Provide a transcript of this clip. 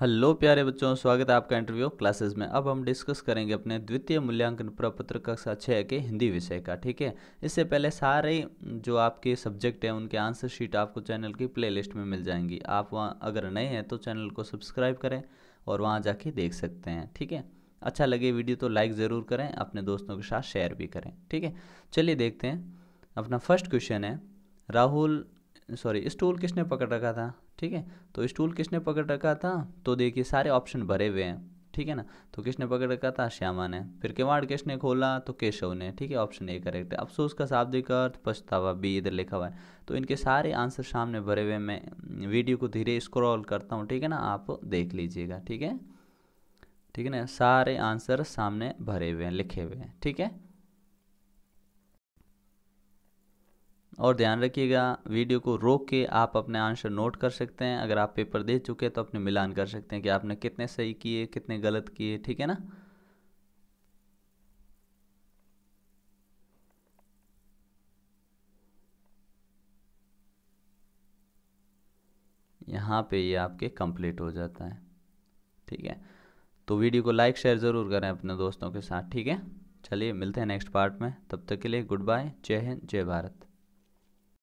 hello प्यारे बच्चों स्वागत है आपका इंटरव्यू क्लासेस में अब हम डिस्कस करेंगे अपने द्वितीय मूल्यांकन प्रपत्र कक्षा छः के हिंदी विषय का ठीक है इससे पहले सारे जो आपके सब्जेक्ट हैं उनके आंसर शीट आपको चैनल की प्लेलिस्ट में मिल जाएंगी आप वहाँ अगर नए हैं तो चैनल को सब्सक्राइब करें और वहाँ जाके देख सकते हैं ठीक है अच्छा लगे वीडियो तो लाइक ज़रूर करें अपने दोस्तों के साथ शेयर भी करें ठीक है चलिए देखते हैं अपना फर्स्ट क्वेश्चन है राहुल सॉरी स्टूल किसने पकड़ रखा था ठीक है तो स्टूल किसने पकड़ रखा था तो देखिए सारे ऑप्शन भरे हुए हैं ठीक है ना तो किसने पकड़ रखा था श्यामा ने फिर किवाड़ किसने खोला तो केशव ने ठीक है ऑप्शन ए करेक्ट है अफसोस का शाब्दिक अर्थ पछतावा बी इधर लिखा हुआ है तो इनके सारे आंसर सामने भरे हुए मैं वीडियो को धीरे स्क्रॉल करता हूँ ठीक है ना आप देख लीजिएगा ठीक है ठीक है ना सारे आंसर सामने भरे हुए हैं लिखे हुए हैं ठीक है और ध्यान रखिएगा वीडियो को रोक के आप अपने आंसर नोट कर सकते हैं अगर आप पेपर दे चुके हैं तो अपने मिलान कर सकते हैं कि आपने कितने सही किए कितने गलत किए ठीक है ना यहाँ पे ये आपके कंप्लीट हो जाता है ठीक है तो वीडियो को लाइक शेयर ज़रूर करें अपने दोस्तों के साथ ठीक है चलिए मिलते हैं नेक्स्ट पार्ट में तब तक के लिए गुड बाय जय हिंद जय भारत